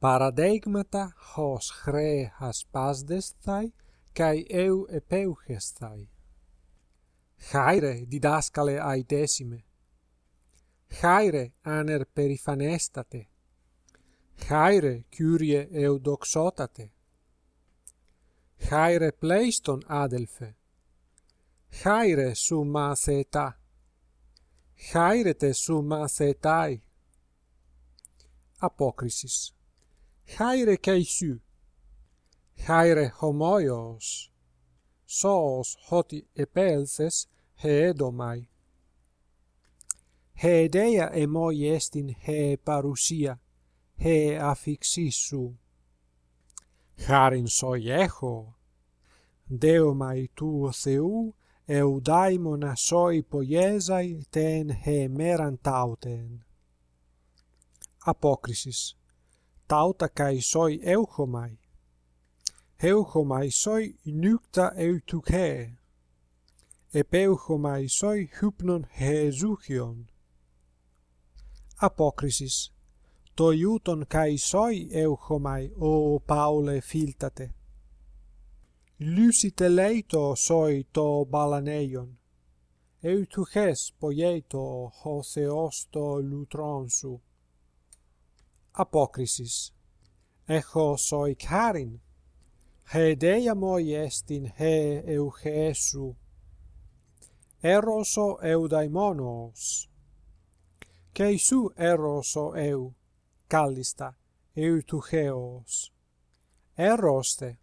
Παραδείγματα ως χρέ ασπάσδεσθαι καί εὐ επέουχεσθαι. Χάιρε διδάσκαλε αητέσιμε. Χάιρε άνερ περιφανεστάτε. Χάιρε Κύριε ευδοξότατε. Χάιρε πλέιστον άδελφε. Χάιρε σου μαθετά. Χάιρετε σου μαθετάι. Απόκρισης. Χάιρε σού, χάιρε χωμόιος, σώος χωτι επέλθες χαίδομαι. Χαίδεια εμόι εστιν χαι παρουσία, χαι αφιξίσου. Χάριν έχω, δέομαι του Θεού, ευδάιμονα σοι πογέζαι τεν χαι μέραν τάουτεν. Απόκρισης tauta kai soi euchomai euchomai soi nykta eutuke e peuchomai soi hypnon hesuchion apokrisis to iuton kai soi euchomai o paule filtate lusite leito soi to balaneion Eu tu poieto ho se osto lutron apocrisis echo soi carin he deia moi est in he eu eroso eu daimonos kei eroso eu callista eu tu heos eroste